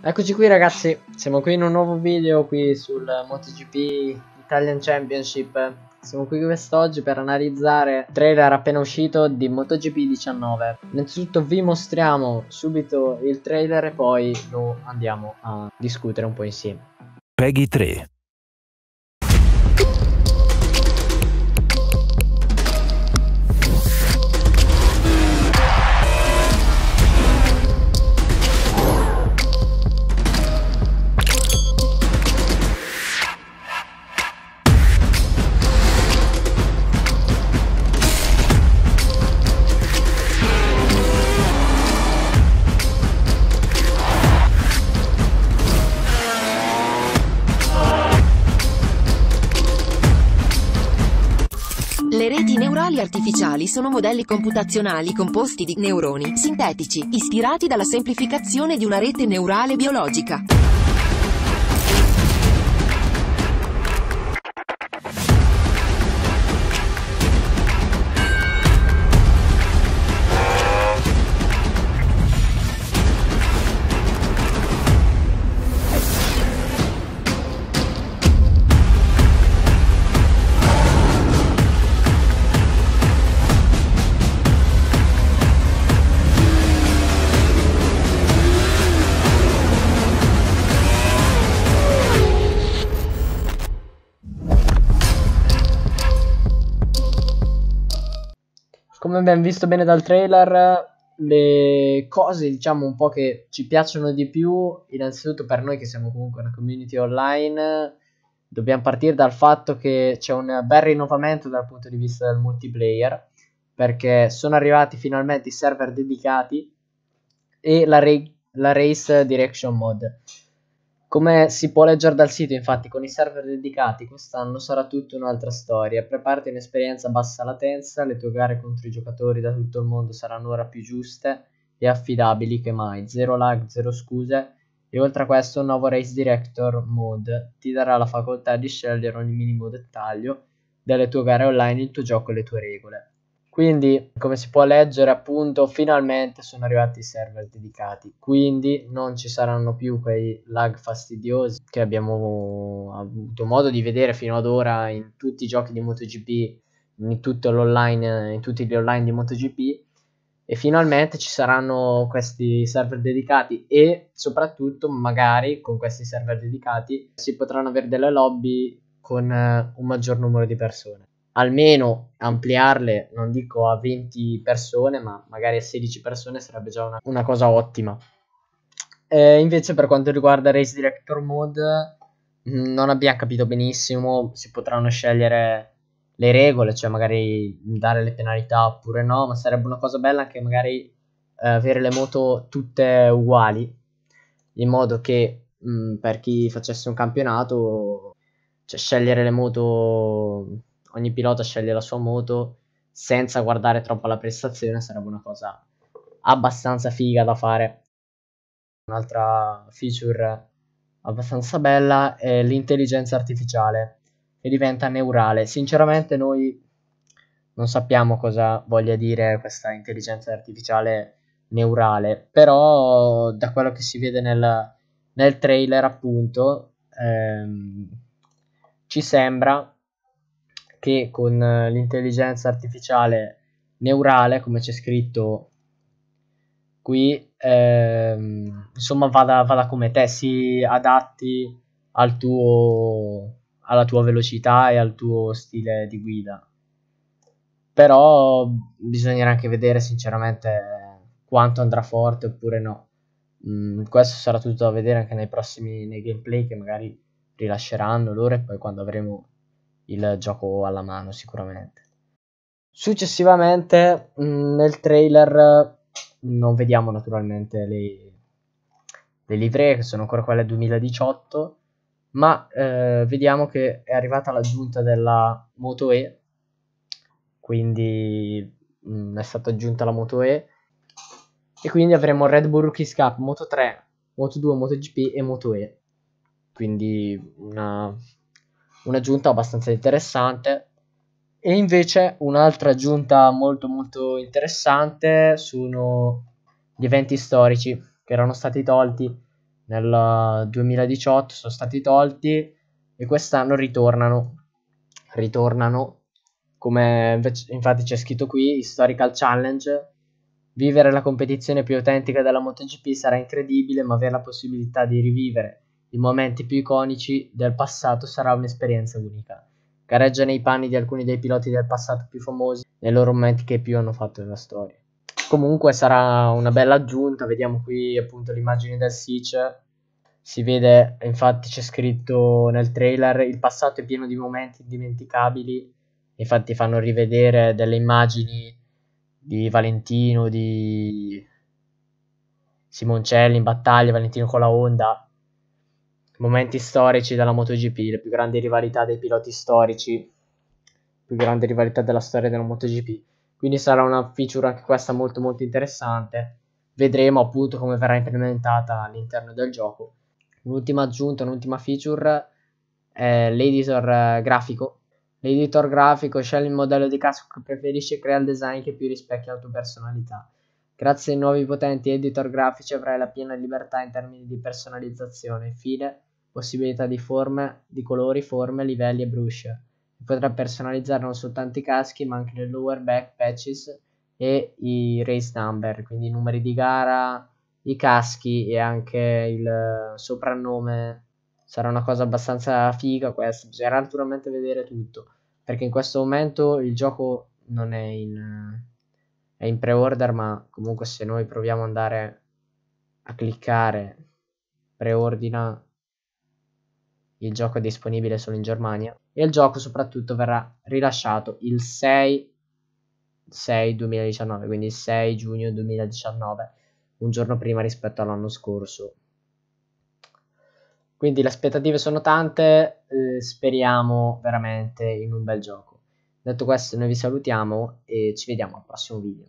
Eccoci qui ragazzi, siamo qui in un nuovo video qui sul MotoGP Italian Championship Siamo qui quest'oggi per analizzare il trailer appena uscito di MotoGP 19 Innanzitutto vi mostriamo subito il trailer e poi lo andiamo a discutere un po' insieme Peggy 3 I neurali artificiali sono modelli computazionali composti di neuroni sintetici, ispirati dalla semplificazione di una rete neurale biologica. come abbiamo visto bene dal trailer, le cose diciamo un po' che ci piacciono di più, innanzitutto per noi che siamo comunque una community online, dobbiamo partire dal fatto che c'è un bel rinnovamento dal punto di vista del multiplayer, perché sono arrivati finalmente i server dedicati e la, re- la Race Direction Mode come si può leggere dal sito, infatti, con i server dedicati quest'anno sarà tutta un'altra storia. Preparati un'esperienza a bassa latenza, le tue gare contro i giocatori da tutto il mondo saranno ora più giuste e affidabili che mai. Zero lag, zero scuse. E oltre a questo, il nuovo Race Director Mode ti darà la facoltà di scegliere ogni minimo dettaglio delle tue gare online, il tuo gioco e le tue regole. Quindi, come si può leggere, appunto, finalmente sono arrivati i server dedicati, quindi non ci saranno più quei lag fastidiosi che abbiamo avuto modo di vedere fino ad ora in tutti i giochi di MotoGP, in tutto l'online, in tutti gli online di MotoGP e finalmente ci saranno questi server dedicati e soprattutto magari con questi server dedicati si potranno avere delle lobby con eh, un maggior numero di persone almeno ampliarle, non dico a 20 persone, ma magari a 16 persone sarebbe già una, una cosa ottima. Eh, invece per quanto riguarda Race Director Mode, mm, non abbiamo capito benissimo, si potranno scegliere le regole, cioè magari dare le penalità oppure no, ma sarebbe una cosa bella anche magari eh, avere le moto tutte uguali, in modo che mh, mm, per chi facesse un campionato, cioè scegliere le moto ogni pilota sceglie la sua moto senza guardare troppo alla prestazione sarebbe una cosa abbastanza figa da fare. Un'altra feature abbastanza bella è l'intelligenza artificiale che diventa neurale. Sinceramente noi non sappiamo cosa voglia dire questa intelligenza artificiale neurale, però da quello che si vede nel, nel trailer appunto ehm, ci sembra che con eh, l'intelligenza artificiale neurale, come c'è scritto qui, ehm, insomma, vada, vada, come te, si adatti al tuo, alla tua velocità e al tuo stile di guida. Però bisognerà anche vedere sinceramente quanto andrà forte oppure no. Mm, questo sarà tutto da vedere anche nei prossimi nei gameplay che magari rilasceranno loro e poi quando avremo il gioco alla mano sicuramente. Successivamente mm, nel trailer non vediamo naturalmente le, le livree che sono ancora quelle 2018 ma eh, vediamo che è arrivata l'aggiunta della Moto E quindi mh, mm, è stata aggiunta la Moto E e quindi avremo Red Bull Rookies Cup Moto 3, Moto 2, Moto GP e Moto E quindi una un'aggiunta abbastanza interessante. E invece un'altra aggiunta molto molto interessante sono gli eventi storici che erano stati tolti nel 2018, sono stati tolti e quest'anno ritornano. Ritornano come infatti c'è scritto qui Historical Challenge. Vivere la competizione più autentica della MotoGP sarà incredibile, ma avere la possibilità di rivivere i momenti più iconici del passato sarà un'esperienza unica. Gareggia nei panni di alcuni dei piloti del passato più famosi nei loro momenti che più hanno fatto nella storia. Comunque sarà una bella aggiunta, vediamo qui appunto l'immagine del Siege. Si vede, infatti c'è scritto nel trailer, il passato è pieno di momenti indimenticabili. Infatti fanno rivedere delle immagini di Valentino, di Simoncelli in battaglia, Valentino con la Honda, momenti storici della MotoGP, le più grandi rivalità dei piloti storici, più grande rivalità della storia della MotoGP. Quindi sarà una feature anche questa molto molto interessante. Vedremo appunto come verrà implementata all'interno del gioco. Un'ultima aggiunta, un'ultima feature è l'editor eh, grafico. L'editor grafico sceglie il modello di casco che preferisci e crea il design che più rispecchia la tua personalità. Grazie ai nuovi potenti editor grafici avrai la piena libertà in termini di personalizzazione. Infine, possibilità di forme, di colori, forme, livelli e brush. Potrà personalizzare non soltanto i caschi, ma anche le lower back patches e i race number, quindi i numeri di gara, i caschi e anche il soprannome. Sarà una cosa abbastanza figa questa, bisognerà naturalmente vedere tutto, perché in questo momento il gioco non è in, è in pre-order, ma comunque se noi proviamo ad andare a cliccare preordina il gioco è disponibile solo in Germania e il gioco soprattutto verrà rilasciato il 6, 6 2019, quindi 6 giugno 2019, un giorno prima rispetto all'anno scorso. Quindi le aspettative sono tante, eh, speriamo veramente in un bel gioco. Detto questo, noi vi salutiamo e ci vediamo al prossimo video.